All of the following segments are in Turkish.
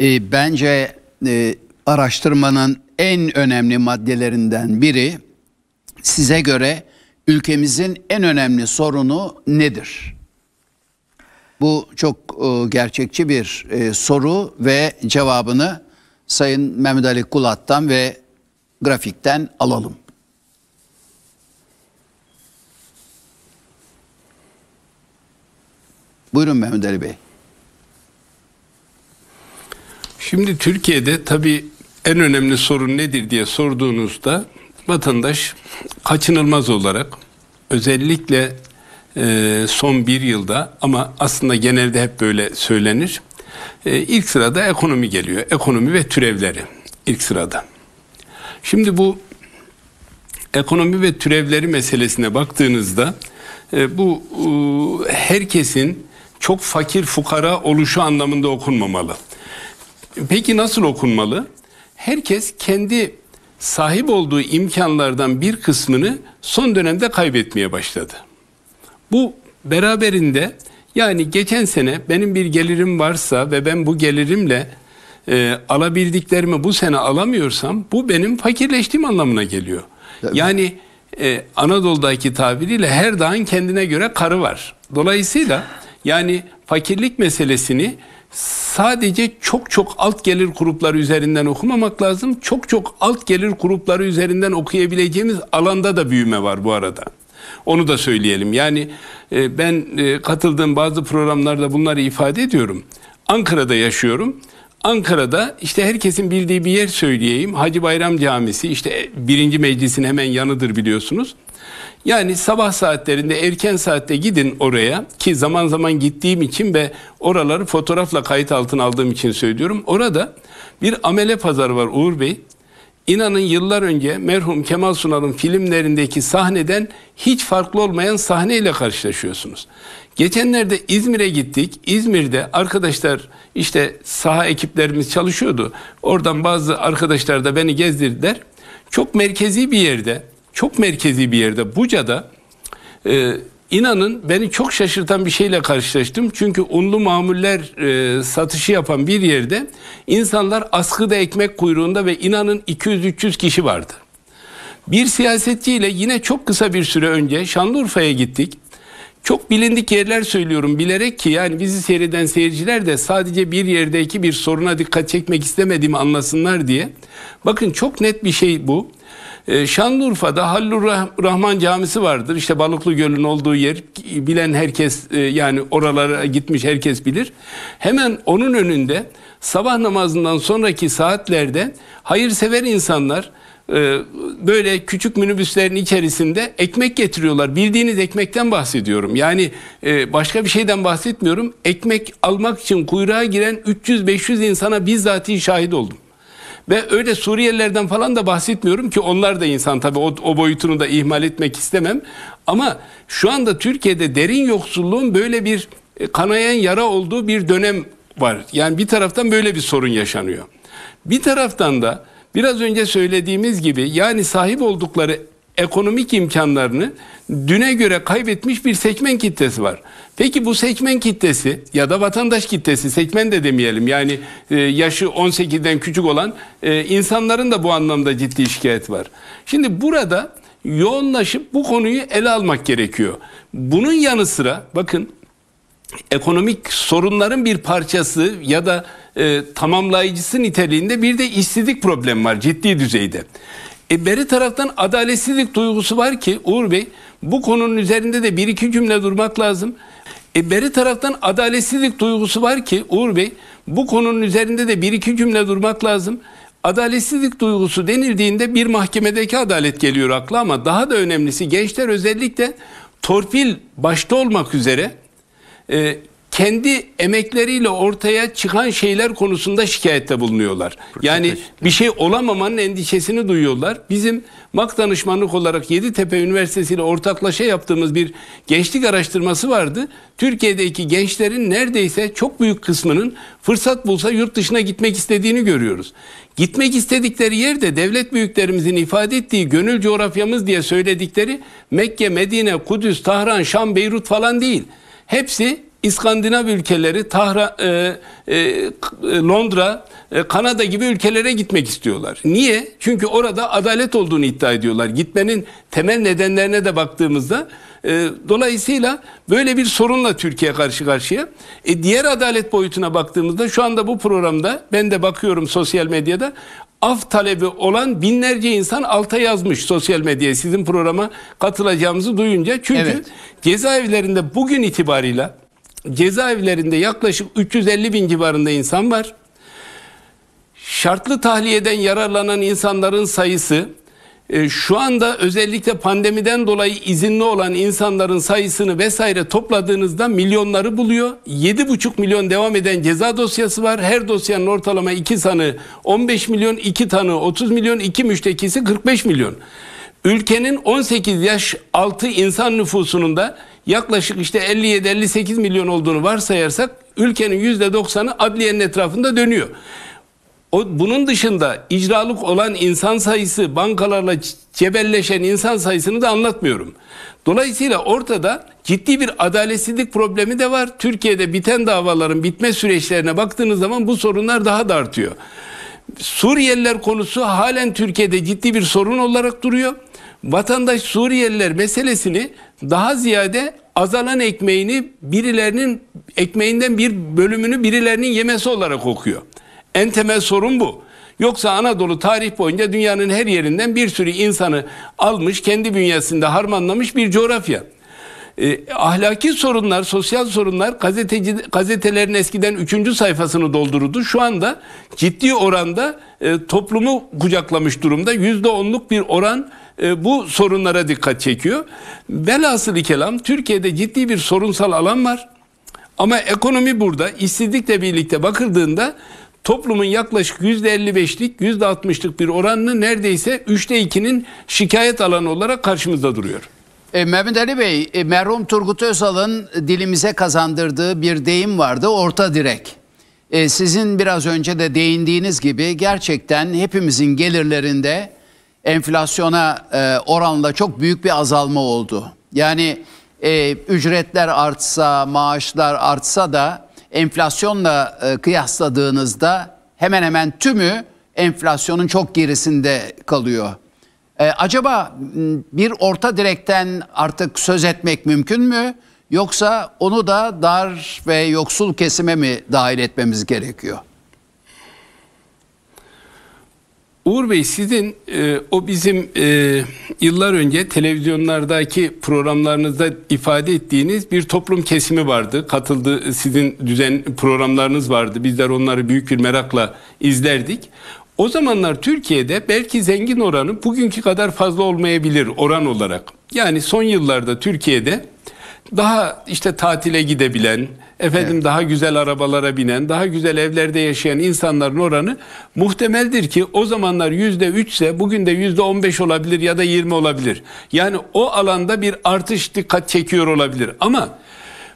E, bence e, araştırmanın en önemli maddelerinden biri size göre ülkemizin en önemli sorunu nedir? Bu çok e, gerçekçi bir e, soru ve cevabını Sayın Mehmet Ali Kulat'tan ve grafikten alalım. Buyurun Mehmet Ali Bey. Şimdi Türkiye'de tabii en önemli sorun nedir diye sorduğunuzda vatandaş kaçınılmaz olarak özellikle e, son bir yılda ama aslında genelde hep böyle söylenir. E, ilk sırada ekonomi geliyor. Ekonomi ve türevleri ilk sırada. Şimdi bu ekonomi ve türevleri meselesine baktığınızda e, bu e, herkesin çok fakir fukara oluşu anlamında okunmamalı. Peki nasıl okunmalı? Herkes kendi sahip olduğu imkanlardan bir kısmını son dönemde kaybetmeye başladı. Bu beraberinde yani geçen sene benim bir gelirim varsa ve ben bu gelirimle e, alabildiklerimi bu sene alamıyorsam bu benim fakirleştiğim anlamına geliyor. Yani e, Anadolu'daki tabiriyle her dağın kendine göre karı var. Dolayısıyla yani fakirlik meselesini sadece çok çok alt gelir grupları üzerinden okumamak lazım. Çok çok alt gelir grupları üzerinden okuyabileceğimiz alanda da büyüme var bu arada. Onu da söyleyelim. Yani e, ben e, katıldığım bazı programlarda bunları ifade ediyorum. Ankara'da yaşıyorum. Ankara'da işte herkesin bildiği bir yer söyleyeyim. Hacı Bayram Camisi işte e, birinci meclisin hemen yanıdır biliyorsunuz. Yani sabah saatlerinde erken saatte gidin oraya ki zaman zaman gittiğim için ve oraları fotoğrafla kayıt altına aldığım için söylüyorum. Orada bir amele pazarı var Uğur Bey. İnanın yıllar önce merhum Kemal Sunal'ın filmlerindeki sahneden hiç farklı olmayan sahneyle karşılaşıyorsunuz. Geçenlerde İzmir'e gittik. İzmir'de arkadaşlar işte saha ekiplerimiz çalışıyordu. Oradan bazı arkadaşlar da beni gezdirdiler. Çok merkezi bir yerde çok merkezi bir yerde Buca'da e, inanın beni çok şaşırtan bir şeyle karşılaştım. Çünkü unlu mamuller e, satışı yapan bir yerde insanlar askıda ekmek kuyruğunda ve inanın 200-300 kişi vardı. Bir siyasetçiyle yine çok kısa bir süre önce Şanlıurfa'ya gittik. Çok bilindik yerler söylüyorum bilerek ki yani bizi seyreden seyirciler de sadece bir yerdeki bir soruna dikkat çekmek istemediğimi anlasınlar diye. Bakın çok net bir şey bu. Ee, Şanlıurfa'da Hallur Rahman Camisi vardır. İşte Balıklı Gölü'nün olduğu yer. Bilen herkes e, yani oralara gitmiş herkes bilir. Hemen onun önünde sabah namazından sonraki saatlerde hayırsever insanlar e, böyle küçük minibüslerin içerisinde ekmek getiriyorlar. Bildiğiniz ekmekten bahsediyorum. Yani e, başka bir şeyden bahsetmiyorum. Ekmek almak için kuyruğa giren 300-500 insana bizzatihi şahit oldum. Ve öyle Suriyelilerden falan da bahsetmiyorum ki onlar da insan tabii o, o boyutunu da ihmal etmek istemem. Ama şu anda Türkiye'de derin yoksulluğun böyle bir e, kanayan yara olduğu bir dönem var. Yani bir taraftan böyle bir sorun yaşanıyor. Bir taraftan da biraz önce söylediğimiz gibi yani sahip oldukları ekonomik imkanlarını düne göre kaybetmiş bir seçmen kitlesi var. Peki bu seçmen kitlesi ya da vatandaş kitlesi seçmen de demeyelim yani e, yaşı 18'den küçük olan e, insanların da bu anlamda ciddi şikayet var. Şimdi burada yoğunlaşıp bu konuyu ele almak gerekiyor. Bunun yanı sıra bakın ekonomik sorunların bir parçası ya da e, tamamlayıcısı niteliğinde bir de işsizlik problemi var ciddi düzeyde. E beri taraftan adaletsizlik duygusu var ki Uğur Bey bu konunun üzerinde de bir iki cümle durmak lazım. E beri taraftan adaletsizlik duygusu var ki Uğur Bey bu konunun üzerinde de bir iki cümle durmak lazım. Adaletsizlik duygusu denildiğinde bir mahkemedeki adalet geliyor akla ama daha da önemlisi gençler özellikle torpil başta olmak üzere e, kendi emekleriyle ortaya çıkan şeyler konusunda şikayette bulunuyorlar. Yani bir şey olamamanın endişesini duyuyorlar. Bizim MAK danışmanlık olarak Yeditepe Üniversitesi ile ortaklaşa yaptığımız bir gençlik araştırması vardı. Türkiye'deki gençlerin neredeyse çok büyük kısmının fırsat bulsa yurt dışına gitmek istediğini görüyoruz. Gitmek istedikleri yerde devlet büyüklerimizin ifade ettiği gönül coğrafyamız diye söyledikleri Mekke, Medine, Kudüs, Tahran, Şam, Beyrut falan değil. Hepsi İskandinav ülkeleri, Tahra, e, e, e, Londra, e, Kanada gibi ülkelere gitmek istiyorlar. Niye? Çünkü orada adalet olduğunu iddia ediyorlar. Gitmenin temel nedenlerine de baktığımızda e, dolayısıyla böyle bir sorunla Türkiye karşı karşıya. E, diğer adalet boyutuna baktığımızda şu anda bu programda ben de bakıyorum sosyal medyada af talebi olan binlerce insan alta yazmış sosyal medyaya sizin programa katılacağımızı duyunca. Çünkü evet. cezaevlerinde bugün itibariyle cezaevlerinde yaklaşık 350 bin civarında insan var. Şartlı tahliyeden yararlanan insanların sayısı e, şu anda özellikle pandemiden dolayı izinli olan insanların sayısını vesaire topladığınızda milyonları buluyor. 7,5 milyon devam eden ceza dosyası var. Her dosyanın ortalama 2 sanı 15 milyon, 2 tanı 30 milyon, 2 müştekisi 45 milyon. Ülkenin 18 yaş altı insan nüfusunun da yaklaşık işte 57-58 milyon olduğunu varsayarsak ülkenin %90'ı adliyenin etrafında dönüyor. O, bunun dışında icralık olan insan sayısı, bankalarla cebelleşen insan sayısını da anlatmıyorum. Dolayısıyla ortada ciddi bir adaletsizlik problemi de var. Türkiye'de biten davaların bitme süreçlerine baktığınız zaman bu sorunlar daha da artıyor. Suriyeliler konusu halen Türkiye'de ciddi bir sorun olarak duruyor. Vatandaş Suriyeliler meselesini daha ziyade azalan ekmeğini birilerinin ekmeğinden bir bölümünü birilerinin yemesi olarak okuyor. En temel sorun bu. Yoksa Anadolu tarih boyunca dünyanın her yerinden bir sürü insanı almış, kendi bünyesinde harmanlamış bir coğrafya. E, ahlaki sorunlar, sosyal sorunlar gazeteci, gazetelerin eskiden üçüncü sayfasını doldururdu. Şu anda ciddi oranda e, toplumu kucaklamış durumda. Yüzde onluk bir oran e, bu sorunlara dikkat çekiyor. Velhasıl kelam Türkiye'de ciddi bir sorunsal alan var. Ama ekonomi burada işsizlikle birlikte bakıldığında toplumun yaklaşık %55'lik, %60'lık bir oranını neredeyse 3'te 2'nin şikayet alanı olarak karşımızda duruyor. E, Mehmet Ali Bey, e, merhum Turgut Özal'ın dilimize kazandırdığı bir deyim vardı, orta direk. E, sizin biraz önce de değindiğiniz gibi gerçekten hepimizin gelirlerinde enflasyona e, oranla çok büyük bir azalma oldu. Yani e, ücretler artsa, maaşlar artsa da enflasyonla e, kıyasladığınızda hemen hemen tümü enflasyonun çok gerisinde kalıyor. Ee, acaba bir orta direkten artık söz etmek mümkün mü? Yoksa onu da dar ve yoksul kesime mi dahil etmemiz gerekiyor? Uğur Bey sizin e, o bizim e, yıllar önce televizyonlardaki programlarınızda ifade ettiğiniz bir toplum kesimi vardı. Katıldı sizin düzen programlarınız vardı. Bizler onları büyük bir merakla izlerdik. O zamanlar Türkiye'de belki zengin oranı bugünkü kadar fazla olmayabilir oran olarak. Yani son yıllarda Türkiye'de daha işte tatile gidebilen, efendim evet. daha güzel arabalara binen, daha güzel evlerde yaşayan insanların oranı muhtemeldir ki o zamanlar yüzde üçse bugün de yüzde on beş olabilir ya da yirmi olabilir. Yani o alanda bir artış dikkat çekiyor olabilir. Ama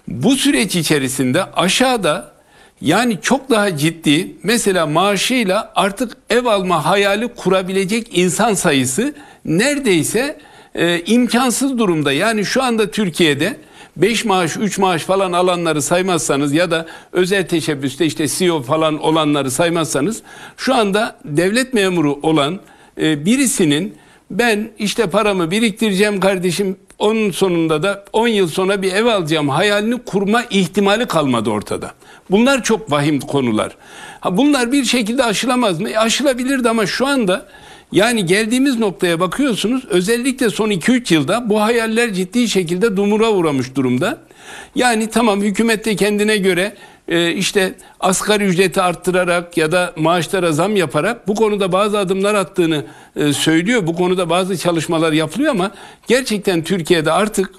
bu süreç içerisinde aşağıda yani çok daha ciddi mesela maaşıyla artık ev alma hayali kurabilecek insan sayısı neredeyse e, imkansız durumda. Yani şu anda Türkiye'de 5 maaş 3 maaş falan alanları saymazsanız ya da özel teşebbüste işte CEO falan olanları saymazsanız şu anda devlet memuru olan e, birisinin ben işte paramı biriktireceğim kardeşim onun sonunda da 10 yıl sonra bir ev alacağım hayalini kurma ihtimali kalmadı ortada. Bunlar çok vahim konular. Ha bunlar bir şekilde aşılamaz mı? E aşılabilirdi ama şu anda yani geldiğimiz noktaya bakıyorsunuz özellikle son 2-3 yılda bu hayaller ciddi şekilde dumura uğramış durumda. Yani tamam hükümet de kendine göre e, işte asgari ücreti arttırarak ya da maaşlara zam yaparak bu konuda bazı adımlar attığını e, söylüyor. Bu konuda bazı çalışmalar yapılıyor ama gerçekten Türkiye'de artık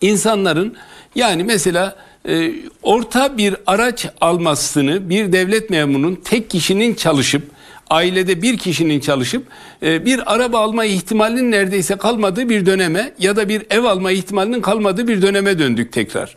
insanların yani mesela e, orta bir araç almasını bir devlet memurunun tek kişinin çalışıp ailede bir kişinin çalışıp e, bir araba alma ihtimalinin neredeyse kalmadığı bir döneme ya da bir ev alma ihtimalinin kalmadığı bir döneme döndük tekrar.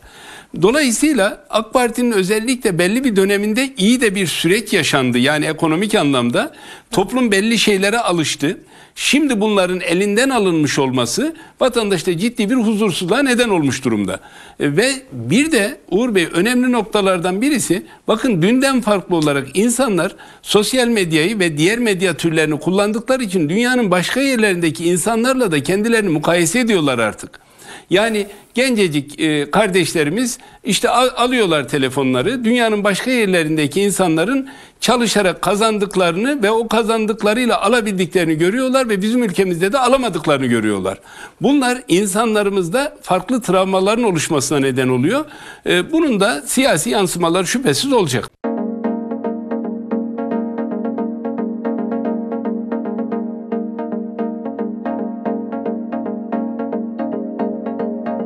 Dolayısıyla AK Parti'nin özellikle belli bir döneminde iyi de bir süreç yaşandı yani ekonomik anlamda. Toplum belli şeylere alıştı. Şimdi bunların elinden alınmış olması vatandaşta ciddi bir huzursuzluğa neden olmuş durumda. E, ve bir de Uğur Bey önemli noktalardan birisi bakın dünden farklı olarak insanlar sosyal medyayı ve diğer medya türlerini kullandıkları için dünyanın başka yerlerindeki insanlarla da kendilerini mukayese ediyorlar artık. Yani gencecik e, kardeşlerimiz işte al, alıyorlar telefonları. Dünyanın başka yerlerindeki insanların çalışarak kazandıklarını ve o kazandıklarıyla alabildiklerini görüyorlar ve bizim ülkemizde de alamadıklarını görüyorlar. Bunlar insanlarımızda farklı travmaların oluşmasına neden oluyor. E, bunun da siyasi yansımaları şüphesiz olacak.